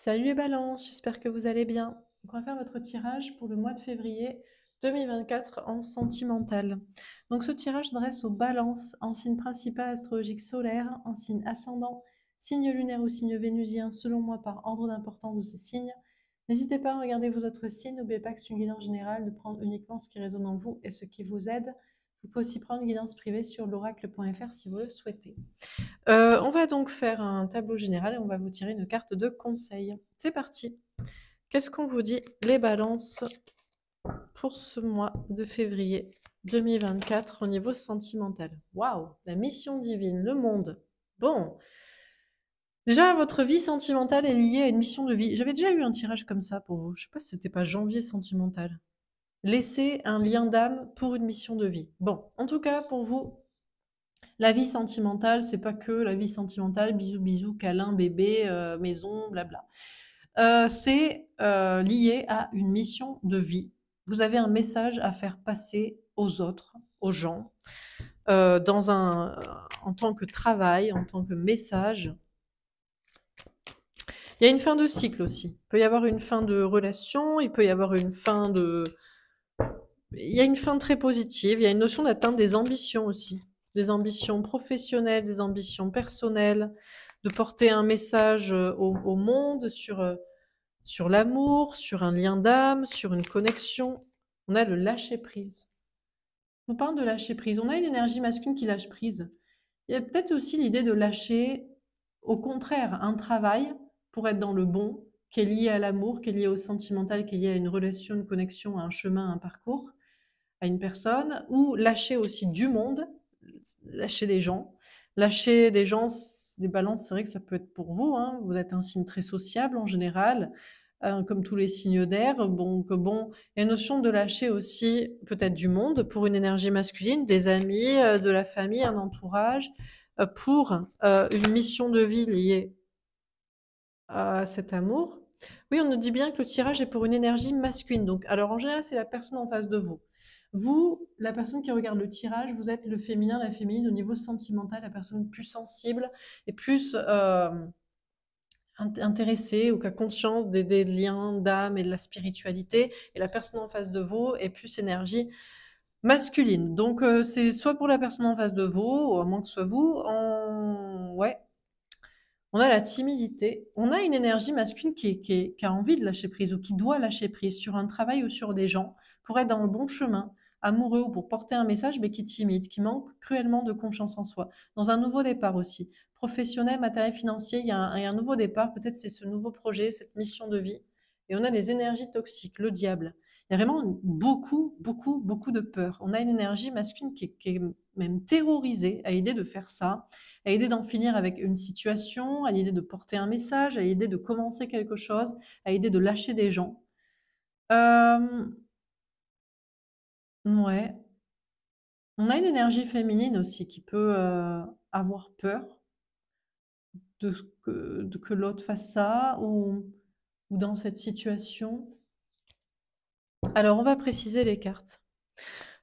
Salut les balances, j'espère que vous allez bien. on va faire votre tirage pour le mois de février 2024 en sentimental. Donc ce tirage dresse aux balances en signe principal astrologique solaire, en signe ascendant, signe lunaire ou signe vénusien, selon moi par ordre d'importance de ces signes. N'hésitez pas à regarder vos autres signes, n'oubliez pas que c'est une guide générale de prendre uniquement ce qui résonne en vous et ce qui vous aide. Vous pouvez aussi prendre une guidance privée sur l'oracle.fr si vous le souhaitez. Euh, on va donc faire un tableau général et on va vous tirer une carte de conseil. C'est parti. Qu'est-ce qu'on vous dit les balances pour ce mois de février 2024 au niveau sentimental Waouh, la mission divine, le monde. Bon. Déjà, votre vie sentimentale est liée à une mission de vie. J'avais déjà eu un tirage comme ça pour vous. Je ne sais pas si n'était pas janvier sentimental. Laisser un lien d'âme pour une mission de vie. Bon, en tout cas, pour vous, la vie sentimentale, c'est pas que la vie sentimentale, bisous, bisous, câlin, bébé, euh, maison, blabla. Euh, c'est euh, lié à une mission de vie. Vous avez un message à faire passer aux autres, aux gens, dans un, en tant que travail, en tant que message. Il y a une fin de cycle aussi. Il peut y avoir une fin de relation, il peut y avoir une fin de, il y a une fin très positive, il y a une notion d'atteindre des ambitions aussi, des ambitions professionnelles, des ambitions personnelles, de porter un message euh, au, monde euh, sur, l'amour, sur un lien d'âme, sur une connexion. On a le lâcher-prise. On parle de lâcher-prise. On a une énergie masculine qui lâche prise. Il y a peut-être aussi l'idée de lâcher, au contraire, un travail pour être dans le bon, qui est lié à l'amour, qui est lié au sentimental, qui est lié à une relation, une connexion, un chemin, un parcours à une personne, ou lâcher aussi du monde, lâcher des gens. Lâcher des gens, des balances, c'est vrai que ça peut être pour vous. Hein. Vous êtes un signe très sociable en général, euh, comme tous les signes d'air. Bon, bon, il y notion de lâcher aussi peut-être du monde pour une énergie masculine, des amis, euh, de la famille, un entourage, euh, pour une mission de vie liée à cet amour. Oui, on nous dit bien que le tirage est pour une énergie masculine. Donc, alors en général, c'est la personne en face de vous. Vous, la personne qui regarde le tirage, vous êtes le féminin, la féminine au niveau sentimental, la personne plus sensible et plus euh, intéressée ou qui a conscience des, liens d'âme et de la spiritualité. Et la personne en face de vous est plus énergie masculine. Donc euh, c'est soit pour la personne en face de vous, ou à moins que ce soit vous, on... ouais. On a la timidité, on a une énergie masculine qui, a envie de lâcher prise ou qui doit lâcher prise sur un travail ou sur des gens pour être dans le bon chemin, amoureux ou pour porter un message, mais qui est timide, qui manque cruellement de confiance en soi. Dans un nouveau départ aussi, professionnel, matériel, financier, il y a un, nouveau départ, peut-être c'est ce nouveau projet, cette mission de vie. Et on a des énergies toxiques, le diable. Il y a vraiment beaucoup, beaucoup, beaucoup de peur. On a une énergie masculine qui est, même terrorisée à l'idée de faire ça, à l'idée d'en finir avec une situation, à l'idée de porter un message, à l'idée de commencer quelque chose, à l'idée de lâcher des gens. Euh, Ouais. On a une énergie féminine aussi qui peut euh, avoir peur de que, l'autre fasse ça ou, ou dans cette situation. Alors, on va préciser les cartes.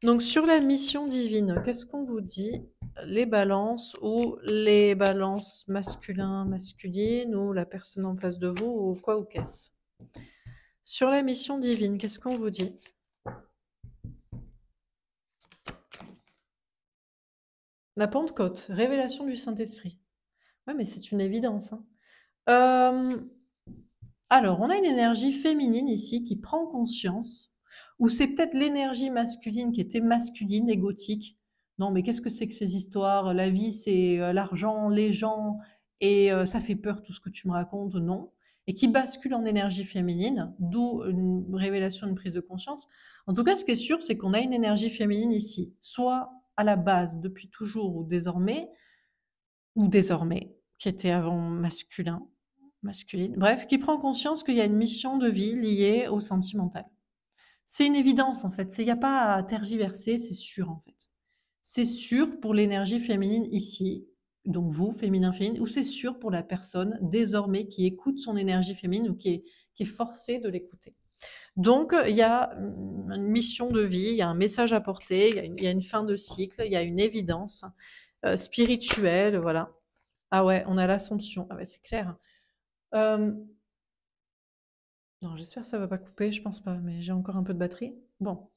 Donc, sur la mission divine, qu'est-ce qu'on vous dit Les balances ou les balances masculins, masculines ou la personne en face de vous ou quoi ou qu'est-ce Sur la mission divine, qu'est-ce qu'on vous dit La Pentecôte, révélation du Saint-Esprit. Ouais, mais c'est une évidence. Hein. alors, on a une énergie féminine ici qui prend conscience, ou c'est peut-être l'énergie masculine qui était masculine et gothique. Non, mais qu'est-ce que c'est que ces histoires La vie, c'est euh, l'argent, les gens, et euh, ça fait peur tout ce que tu me racontes, non Et qui bascule en énergie féminine, d'où une révélation, une prise de conscience. En tout cas, ce qui est sûr, c'est qu'on a une énergie féminine ici, soit à la base, depuis toujours ou désormais, ou désormais, qui était avant masculin, masculine, bref, qui prend conscience qu'il y a une mission de vie liée au sentimental. C'est une évidence en fait, il n'y a pas à tergiverser, c'est sûr en fait. C'est sûr pour l'énergie féminine ici, donc vous, féminin, féminine, ou c'est sûr pour la personne désormais qui écoute son énergie féminine ou qui est, qui est forcée de l'écouter. Donc, euh, il y a mm, une mission de vie, il y a un message à porter, il y a une, fin de cycle, il y a une évidence euh, spirituelle, voilà. Ah ouais, on a l'assomption. Ah ouais, c'est clair. Euh, j'espère que ça va pas couper, je pense pas, mais j'ai encore un peu de batterie. Bon.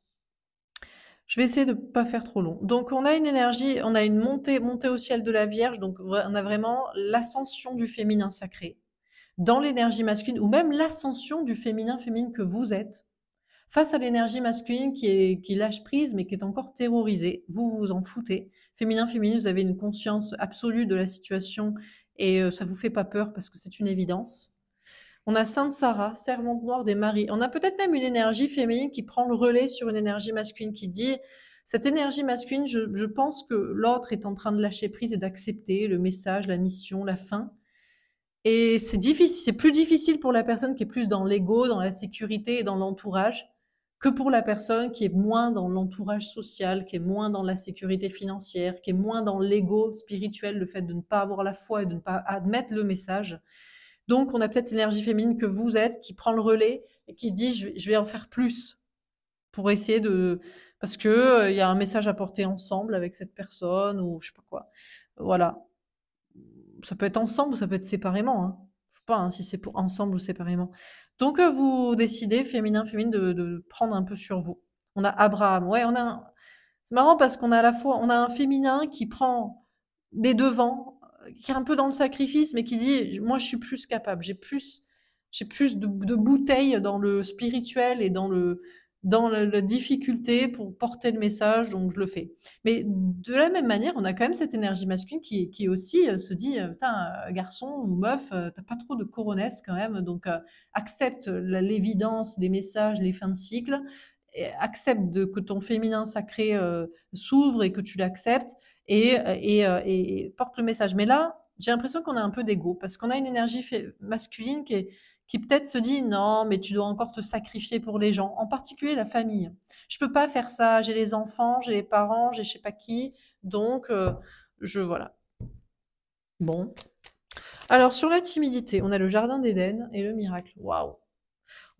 Je vais essayer de ne pas faire trop long. Donc, on a une énergie, on a une montée, montée au ciel de la Vierge. Donc, on a vraiment l'ascension du féminin sacré dans l'énergie masculine ou même l'ascension du féminin féminin que vous êtes face à l'énergie masculine qui, lâche prise mais qui est encore terrorisée. Vous vous en foutez. Féminin féminin vous avez une conscience absolue de la situation et euh, ça vous fait pas peur parce que c'est une évidence. On a Sainte Sarah, servante noire des maris. On a peut-être même une énergie féminine qui prend le relais sur une énergie masculine qui dit cette énergie masculine, je pense que l'autre est en train de lâcher prise et d'accepter le message, la mission, la fin. Et c'est plus difficile pour la personne qui est plus dans l'ego, dans la sécurité et dans l'entourage que pour la personne qui est moins dans l'entourage social, qui est moins dans la sécurité financière, qui est moins dans l'ego spirituel, le fait de ne pas avoir la foi et de ne pas admettre le message. Donc, on a peut-être l'énergie féminine que vous êtes qui prend le relais et qui dit je vais en faire plus pour essayer de parce que euh, il y a un message à porter ensemble avec cette personne ou je sais pas quoi. Voilà ça peut être ensemble ou ça peut être séparément. Hein. Je sais pas hein, si c'est pour ensemble ou séparément. Donc euh, vous décidez, féminin, féminin, de, prendre un peu sur vous. On a Abraham. Ouais, on a. C'est marrant parce qu'on a à la fois, on a un féminin qui prend des devants, euh, qui est un peu dans le sacrifice, mais qui dit, moi je suis plus capable, j'ai plus, j'ai plus de, de bouteilles dans le spirituel et dans le, dans la, difficulté pour porter le message, donc je le fais. Mais de la même manière, on a quand même cette énergie masculine qui, qui aussi euh, se dit, euh, putain, euh, garçon ou meuf, t'as pas trop de coronesse quand même, donc accepte l'évidence des messages, les fins de cycle, accepte de, que ton féminin sacré s'ouvre et que tu l'acceptes et, et, et, porte le message. Mais là, j'ai l'impression qu'on a un peu d'ego parce qu'on a une énergie masculine qui est, qui peut-être se dit non, mais tu dois encore te sacrifier pour les gens, en particulier la famille. Je peux pas faire ça, j'ai les enfants, j'ai les parents, j'ai je sais pas qui, donc euh, je voilà. Bon. Alors sur la timidité, on a le jardin d'Éden et le miracle. Waouh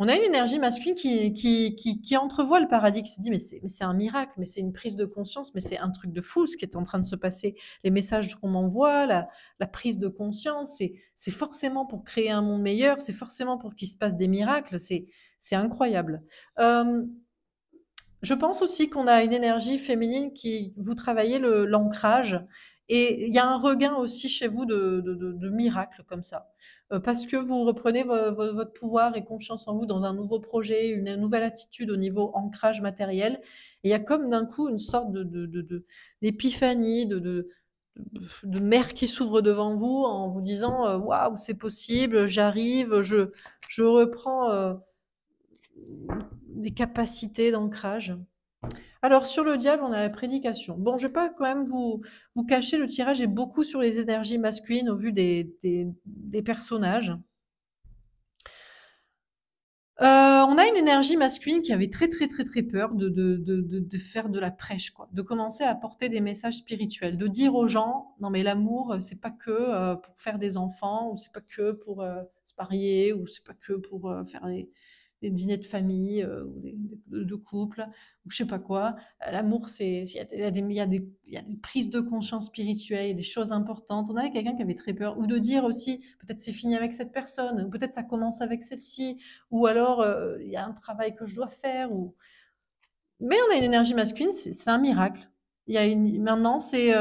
on a une énergie masculine qui, entrevoit le paradis, qui se dit mais c'est un miracle, mais c'est une prise de conscience, mais c'est un truc de fou ce qui est en train de se passer. Les messages qu'on m'envoie, la, prise de conscience, c'est forcément pour créer un monde meilleur, c'est forcément pour qu'il se passe des miracles, c'est incroyable. Euh, je pense aussi qu'on a une énergie féminine qui vous travaillez l'ancrage et il y a un regain aussi chez vous de, de, miracles comme ça, euh, parce que vous reprenez votre pouvoir et confiance en vous dans un nouveau projet, une, nouvelle attitude au niveau ancrage matériel. Et il y a comme d'un coup une sorte d'épiphanie, de, de mer qui s'ouvre devant vous en vous disant euh, waouh c'est possible j'arrive je je reprends euh, des capacités d'ancrage alors sur le diable, on a la prédication. Bon, je ne vais pas quand même vous, vous cacher, le tirage est beaucoup sur les énergies masculines au vu des, des, personnages. Euh, on a une énergie masculine qui avait très très très très peur de, faire de la prêche, quoi, de commencer à porter des messages spirituels, de dire aux gens non mais l'amour c'est pas que euh, pour faire des enfants ou c'est pas que pour euh, se parier ou c'est pas que pour faire les, des dîners de famille euh, ou de, couple ou je sais pas quoi. Euh, l'amour, c'est il y, y, y, a des prises de conscience spirituelles, des choses importantes. On avait quelqu'un qui avait très peur ou de dire aussi peut-être c'est fini avec cette personne, ou peut-être ça commence avec celle-ci, ou alors euh, il y a un travail que je dois faire. Ou... Mais on a une énergie masculine, c'est un miracle. Il y a une maintenant c'est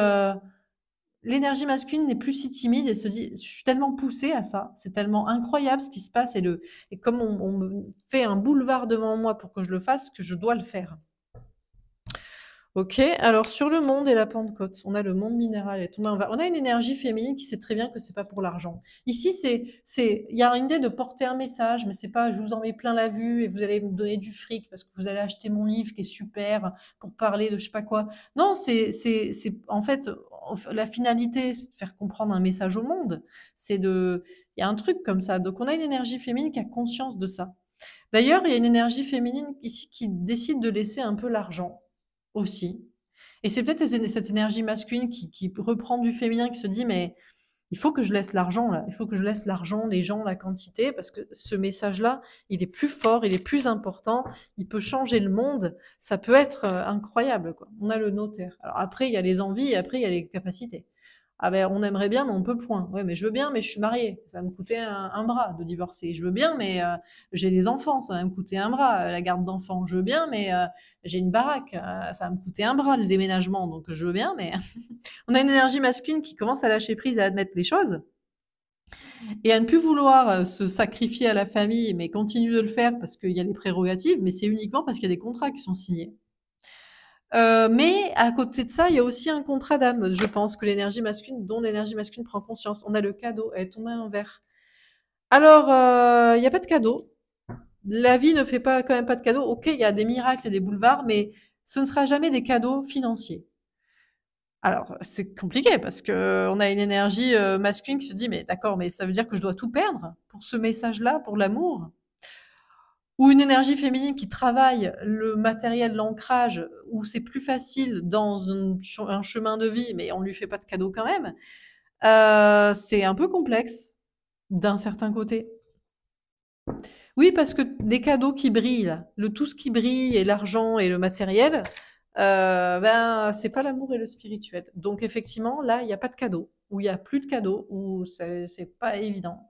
l'énergie masculine n'est plus si timide et se dit je suis tellement poussée à ça, c'est tellement incroyable ce qui se passe et, le, et comme on, me fait un boulevard devant moi pour que je le fasse, que je dois le faire. Ok, alors sur le monde et la Pentecôte, on a le monde minéral et on a, on a une énergie féminine qui sait très bien que c'est pas pour l'argent. Ici, c'est, c'est, il y a une idée de porter un message, mais c'est pas je vous en mets plein la vue et vous allez me donner du fric parce que vous allez acheter mon livre qui est super pour parler de je sais pas quoi. Non, c'est, c'est, c'est en fait la finalité, c'est de faire comprendre un message au monde. C'est de, il y a un truc comme ça. Donc, on a une énergie féminine qui a conscience de ça. D'ailleurs, il y a une énergie féminine ici qui décide de laisser un peu l'argent aussi. Et c'est peut-être cette énergie masculine qui, qui reprend du féminin qui se dit mais il faut que je laisse l'argent il faut que je laisse l'argent, les gens, la quantité, parce que ce message-là, il est plus fort, il est plus important, il peut changer le monde, ça peut être euh, incroyable. Quoi. On a le notaire. Alors après, il y a les envies, et après, il y a les capacités. Ah ben, on aimerait bien, mais on peut point. Oui, mais je veux bien, mais je suis mariée. Ça va me coûter un, bras de divorcer. Je veux bien, mais euh, j'ai des enfants. Ça va me coûter un bras. Euh, la garde d'enfants, je veux bien, mais euh, j'ai une baraque. ça va me coûter un bras le déménagement. Donc je veux bien, mais on a une énergie masculine qui commence à lâcher prise, à admettre les choses. Et à ne plus vouloir se sacrifier à la famille, mais continue de le faire parce qu'il y a des prérogatives, mais c'est uniquement parce qu'il y a des contrats qui sont signés. Euh, mais à côté de ça, il y a aussi un contrat d'âme, je pense, que l'énergie masculine, dont l'énergie masculine prend conscience. On a le cadeau, elle est tombée en verre. Alors, euh, il n'y a pas de cadeau. La vie ne fait pas quand même pas de cadeau. Ok, il y a des miracles et des boulevards, mais ce ne sera jamais des cadeaux financiers. Alors, c'est compliqué parce qu'on euh, a une énergie masculine qui se dit mais d'accord, mais ça veut dire que je dois tout perdre pour ce message-là, pour l'amour ou une énergie féminine qui travaille le matériel, l'ancrage, où c'est plus facile dans un, chemin de vie, mais on ne lui fait pas de cadeau quand même, euh, c'est un peu complexe d'un certain côté. Oui, parce que les cadeaux qui brillent, le tout ce qui brille et l'argent et le matériel, euh, ben c'est pas l'amour et le spirituel. Donc effectivement, là, il n'y a pas de cadeau, ou il n'y a plus de cadeau, ou c'est pas évident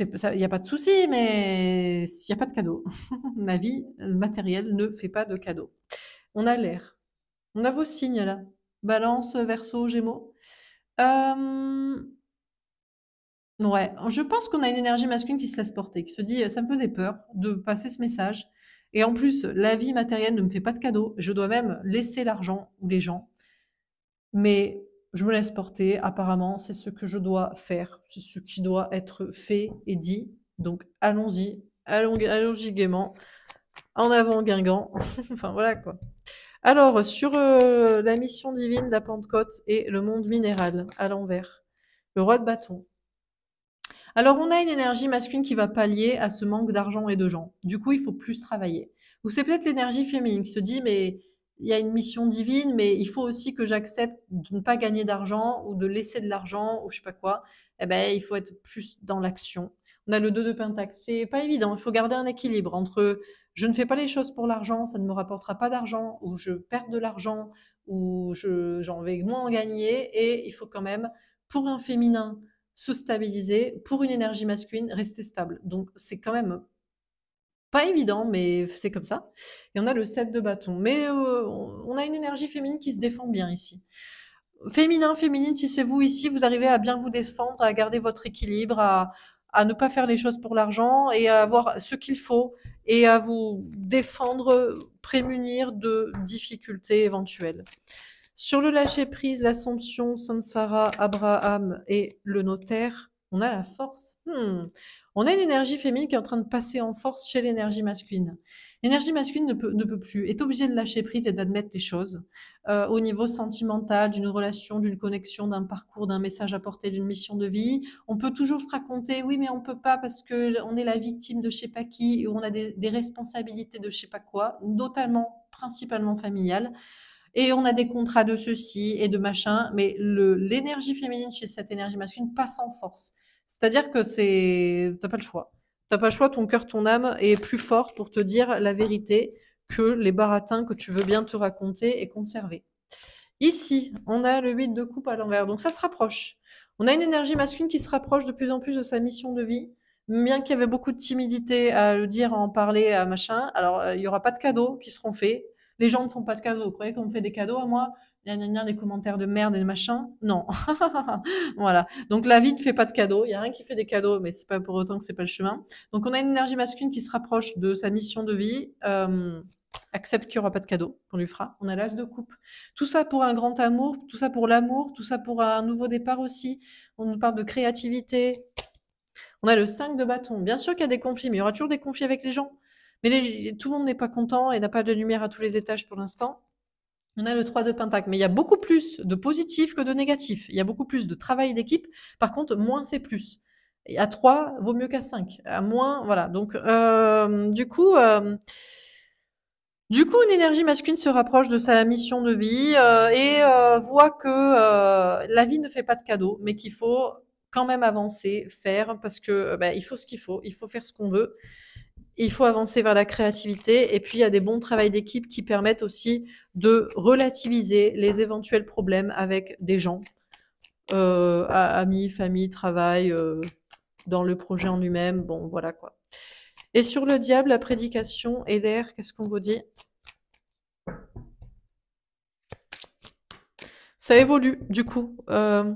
il n'y a pas de souci, mais il n'y a pas de cadeau, ma vie matérielle ne fait pas de cadeau. On a l'air. On a vos signes là. Balance, verso, gémeaux. Ouais, je pense qu'on a une énergie masculine qui se laisse porter, qui se dit ça me faisait peur de passer ce message. Et en plus, la vie matérielle ne me fait pas de cadeau. Je dois même laisser l'argent ou les gens. Mais je me laisse porter, apparemment, c'est ce que je dois faire, c'est ce qui doit être fait et dit. Donc allons-y, allons, allons-y gaiement. En avant Guingamp. enfin voilà quoi. Alors, sur euh, la mission divine, la Pentecôte et le monde minéral, à l'envers. Le roi de bâton. Alors, on a une énergie masculine qui va pallier à ce manque d'argent et de gens. Du coup, il faut plus travailler. Ou c'est peut-être l'énergie féminine qui se dit, mais il y a une mission divine, mais il faut aussi que j'accepte de ne pas gagner d'argent ou de laisser de l'argent ou je sais pas quoi. Eh ben, il faut être plus dans l'action. On a le 2 de Pentax. C'est pas évident. Il faut garder un équilibre entre je ne fais pas les choses pour l'argent, ça ne me rapportera pas d'argent, ou je perds de l'argent, ou j'en vais moins en gagner. Et il faut quand même, pour un féminin, se stabiliser, pour une énergie masculine, rester stable. Donc, c'est quand même pas évident, mais c'est comme ça. Et on a le 7 de bâton. Mais euh, on a une énergie féminine qui se défend bien ici. Féminin, féminine, si c'est vous ici, vous arrivez à bien vous défendre, à garder votre équilibre, à, à ne pas faire les choses pour l'argent et à avoir ce qu'il faut et à vous défendre, prémunir de difficultés éventuelles. Sur le lâcher-prise, l'Assomption, Sainte Sarah, Abraham et le notaire, on a la force. Hmm. On a une énergie féminine qui est en train de passer en force chez l'énergie masculine. L'énergie masculine ne peut, plus, est obligée de lâcher prise et d'admettre les choses euh, au niveau sentimental, d'une relation, d'une connexion, d'un parcours, d'un message apporté, d'une mission de vie. On peut toujours se raconter, oui, mais on ne peut pas parce que on est la victime de je sais pas qui, ou on a des, responsabilités de je sais pas quoi, notamment, principalement familiales et on a des contrats de ceci et de machin, mais l'énergie féminine chez cette énergie masculine passe en force. C'est-à-dire que c'est, t'as pas le choix. T'as pas le choix, ton cœur, ton âme est plus fort pour te dire la vérité que les baratins que tu veux bien te raconter et conserver. Ici, on a le 8 de coupe à l'envers, donc ça se rapproche. On a une énergie masculine qui se rapproche de plus en plus de sa mission de vie, bien qu'il y avait beaucoup de timidité à le dire, à en parler, à machin. Alors, euh, il n'y y aura pas de cadeaux qui seront faits. Les gens ne font pas de cadeaux. Vous croyez qu'on me fait des cadeaux à moi des commentaires de merde et de machin. Non. voilà. Donc la vie ne fait pas de cadeaux. Il n'y a rien qui fait des cadeaux, mais c'est pas pour autant que c'est pas le chemin. Donc on a une énergie masculine qui se rapproche de sa mission de vie. Euh, accepte qu'il n'y aura pas de cadeaux, on lui fera. On a l'as de coupe. Tout ça pour un grand amour, tout ça pour l'amour, tout ça pour un nouveau départ aussi. On nous parle de créativité. On a le 5 de bâton. Bien sûr qu'il y a des conflits, mais il y aura toujours des conflits avec les gens. Mais tout le monde n'est pas content et n'a pas de lumière à tous les étages pour l'instant. On a le 3 de Pentacle, mais il y a beaucoup plus de positif que de négatif. Il y a beaucoup plus de travail d'équipe. Par contre, moins c'est plus. Et à 3, vaut mieux qu'à 5. À moins, voilà. Donc, euh, du coup, euh, du coup, une énergie masculine se rapproche de sa mission de vie euh, et voit que la vie ne fait pas de cadeaux, mais qu'il faut quand même avancer, faire, parce que ben, il faut ce qu'il faut, il faut faire ce qu'on veut il faut avancer vers la créativité. Et puis, il y a des bons travails d'équipe qui permettent aussi de relativiser les éventuels problèmes avec des gens, euh, amis, famille, travail, euh, dans le projet en lui-même. Bon, voilà quoi. Et sur le diable, la prédication, Eder, qu'est-ce qu'on vous dit Ça évolue, du coup. Euh,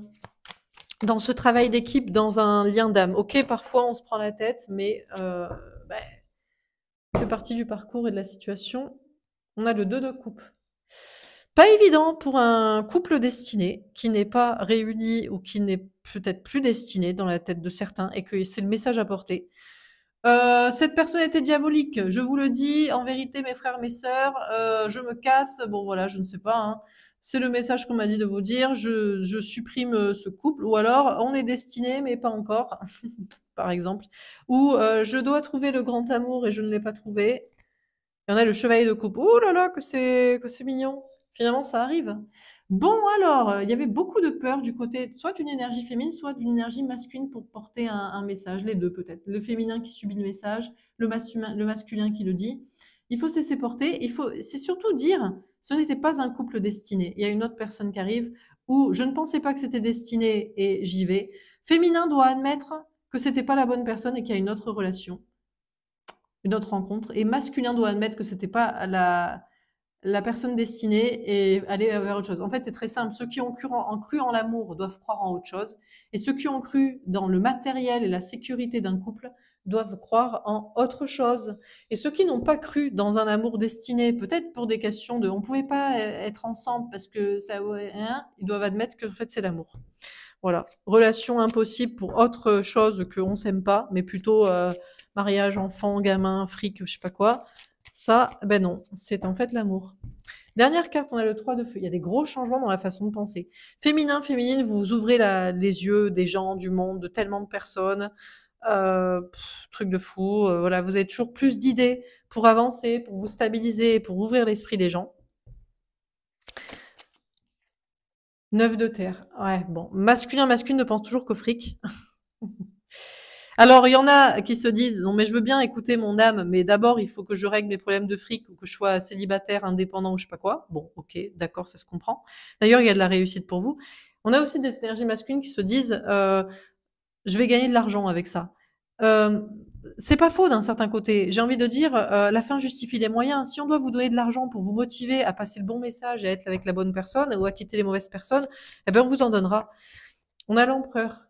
dans ce travail d'équipe, dans un lien d'âme. Ok, parfois on se prend la tête, mais partie du parcours et de la situation. On a le 2 de coupe. Pas évident pour un couple destiné qui n'est pas réuni ou qui n'est peut-être plus destiné dans la tête de certains et que c'est le message à porter. Euh, cette personne était diabolique, je vous le dis, en vérité, mes frères, mes sœurs, euh, je me casse, bon voilà, je ne sais pas, hein. c'est le message qu'on m'a dit de vous dire, je supprime euh, ce couple, ou alors on est destiné, mais pas encore. par exemple, ou euh, je dois trouver le grand amour et je ne l'ai pas trouvé. Il y en a le chevalier de coupe. Oh là là, que c'est que c'est mignon. Finalement, ça arrive. Bon, alors, il y avait beaucoup de peur du côté soit d'une énergie féminine, soit d'une énergie masculine pour porter un, message. Les deux peut-être. Le féminin qui subit le message, le, le masculin qui le dit. Il faut cesser porter. Il faut, c'est surtout dire, ce n'était pas un couple destiné. Il y a une autre personne qui arrive où je ne pensais pas que c'était destiné et j'y vais. Féminin doit admettre que c'était pas la bonne personne et qu'il y a une autre relation, une autre rencontre. Et masculin doit admettre que c'était pas la, personne destinée et aller vers autre chose. En fait, c'est très simple. Ceux qui ont cru en, l'amour doivent croire en autre chose. Et ceux qui ont cru dans le matériel et la sécurité d'un couple doivent croire en autre chose. Et ceux qui n'ont pas cru dans un amour destiné, peut-être pour des questions de on pouvait pas euh, être ensemble parce que ça, rien hein, », ils doivent admettre que en fait c'est l'amour. Voilà, relation impossible pour autre chose que on s'aime pas, mais plutôt euh, mariage, enfant, gamin, fric, je sais pas quoi. Ça, ben non, c'est en fait l'amour. Dernière carte, on a le 3 de feu. Il y a des gros changements dans la façon de penser. Féminin, féminine, vous ouvrez les yeux des gens, du monde, de tellement de personnes. Euh, truc de fou. Euh, voilà, vous avez toujours plus d'idées pour avancer, pour vous stabiliser, pour ouvrir l'esprit des gens. Neuf de terre. Ouais, bon. Masculin, masculine ne pense toujours qu'au fric. Alors, il y en a qui se disent, non, mais je veux bien écouter mon âme, mais d'abord, il faut que je règle mes problèmes de fric ou que je sois célibataire, indépendant ou je sais pas quoi. Bon, ok, d'accord, ça se comprend. D'ailleurs, il y a de la réussite pour vous. On a aussi des énergies masculines qui se disent, euh, je vais gagner de l'argent avec ça. Euh, c'est pas faux d'un certain côté. J'ai envie de dire, euh, la fin justifie les moyens. Si on doit vous donner de l'argent pour vous motiver à passer le bon message à être avec la bonne personne ou à quitter les mauvaises personnes, eh bien, on vous en donnera. On a l'empereur.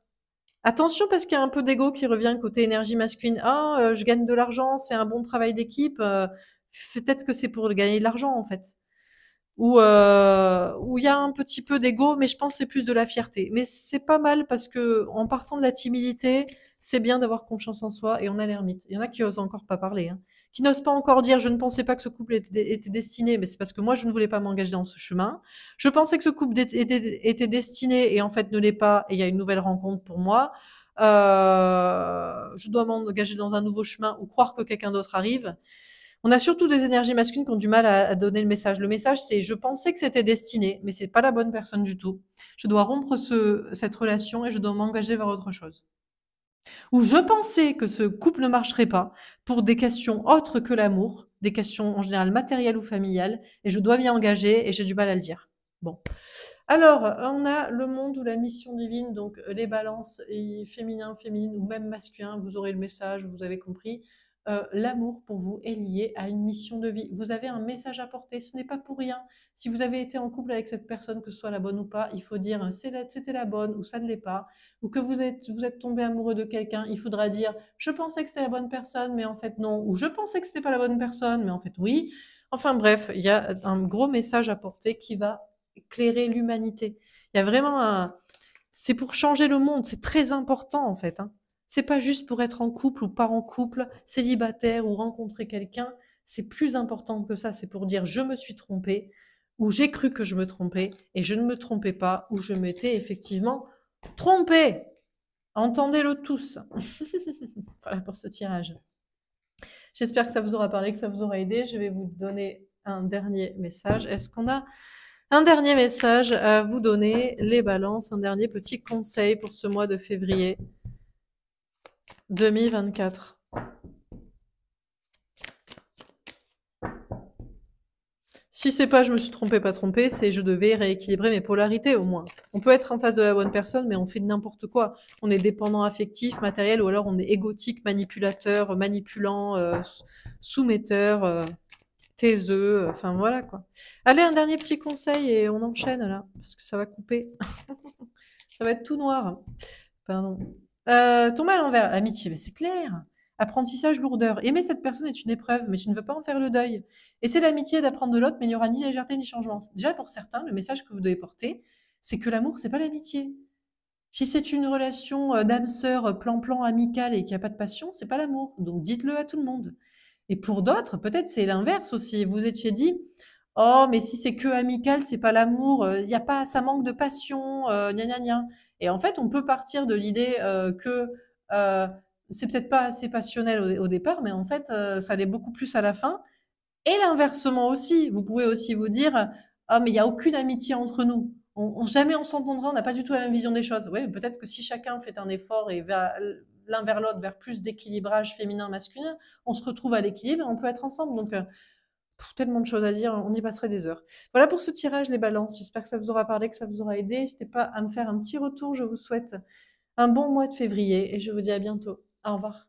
Attention parce qu'il y a un peu d'ego qui revient côté énergie masculine. Ah, euh, je gagne de l'argent, c'est un bon travail d'équipe. Euh, peut-être que c'est pour gagner de l'argent en fait où euh, où il y a un petit peu d'ego, mais je pense c'est plus de la fierté. Mais c'est pas mal parce que en partant de la timidité, c'est bien d'avoir confiance en soi et on a l'ermite. Il y en a qui osent encore pas parler, hein. qui n'osent pas encore dire je ne pensais pas que ce couple était, destiné, mais c'est parce que moi je ne voulais pas m'engager dans ce chemin. Je pensais que ce couple était, destiné et en fait ne l'est pas et il y a une nouvelle rencontre pour moi. Euh, je dois m'engager dans un nouveau chemin ou croire que quelqu'un d'autre arrive. On a surtout des énergies masculines qui ont du mal à, donner le message. Le message, c'est je pensais que c'était destiné, mais c'est pas la bonne personne du tout. Je dois rompre cette relation et je dois m'engager vers autre chose. Ou je pensais que ce couple ne marcherait pas pour des questions autres que l'amour, des questions en général matérielles ou familiales, et je dois m'y engager et j'ai du mal à le dire. Bon. Alors, on a le monde ou la mission divine, donc les balances féminin, féminines ou même masculin, vous aurez le message, vous avez compris. Euh, l'amour pour vous est lié à une mission de vie. Vous avez un message à porter, ce n'est pas pour rien. Si vous avez été en couple avec cette personne, que ce soit la bonne ou pas, il faut dire hein, c'était la bonne ou ça ne l'est pas. Ou que vous êtes, tombé amoureux de quelqu'un, il faudra dire je pensais que c'était la bonne personne, mais en fait non. Ou je pensais que c'était pas la bonne personne, mais en fait oui. Enfin bref, il y a un gros message à porter qui va éclairer l'humanité. Il y a vraiment un... C'est pour changer le monde, c'est très important en fait. Hein. C'est pas juste pour être en couple ou pas en couple, célibataire ou rencontrer quelqu'un. C'est plus important que ça. C'est pour dire je me suis trompée ou j'ai cru que je me trompais et je ne me trompais pas ou je m'étais effectivement trompée. Entendez-le tous. voilà pour ce tirage. J'espère que ça vous aura parlé, que ça vous aura aidé. Je vais vous donner un dernier message. Est-ce qu'on a un dernier message à vous donner, les balances, un dernier petit conseil pour ce mois de février 2024. Si c'est pas je me suis trompé, pas trompé, c'est je devais rééquilibrer mes polarités au moins. On peut être en face de la bonne personne, mais on fait n'importe quoi. On est dépendant affectif, matériel, ou alors on est égotique, manipulateur, manipulant, euh, soumetteur, euh, taiseux, euh, enfin voilà quoi. Allez, un dernier petit conseil et on enchaîne là, parce que ça va couper. ça va être tout noir. Pardon. Euh, ton mal envers l'amitié, mais c'est clair. Apprentissage, lourdeur. Aimer cette personne est une épreuve, mais tu ne veux pas en faire le deuil. Et c'est l'amitié d'apprendre de l'autre, mais il n'y aura ni légèreté ni changement. Déjà, pour certains, le message que vous devez porter, c'est que l'amour, c'est pas l'amitié. Si c'est une relation euh, d'âme sœur, euh, plan-plan, amicale et qu'il n'y a pas de passion, c'est pas l'amour. Donc dites-le à tout le monde. Et pour d'autres, peut-être c'est l'inverse aussi. Vous étiez dit, Oh, mais si c'est que amical, c'est pas l'amour, il euh, y a pas, ça manque de passion, euh, gna gna Et en fait, on peut partir de l'idée euh, que c'est peut-être pas assez passionnel au, départ, mais en fait, ça l'est beaucoup plus à la fin. Et l'inversement aussi, vous pouvez aussi vous dire, oh, mais il y a aucune amitié entre nous. On, jamais on s'entendra, on n'a pas du tout la même vision des choses. Oui, peut-être que si chacun fait un effort et va l'un vers l'autre, vers plus d'équilibrage féminin-masculin, on se retrouve à l'équilibre et on peut être ensemble. Donc, tellement de choses à dire, on y passerait des heures. Voilà pour ce tirage, les balances. J'espère que ça vous aura parlé, que ça vous aura aidé. N'hésitez pas à me faire un petit retour. Je vous souhaite un bon mois de février et je vous dis à bientôt. Au revoir.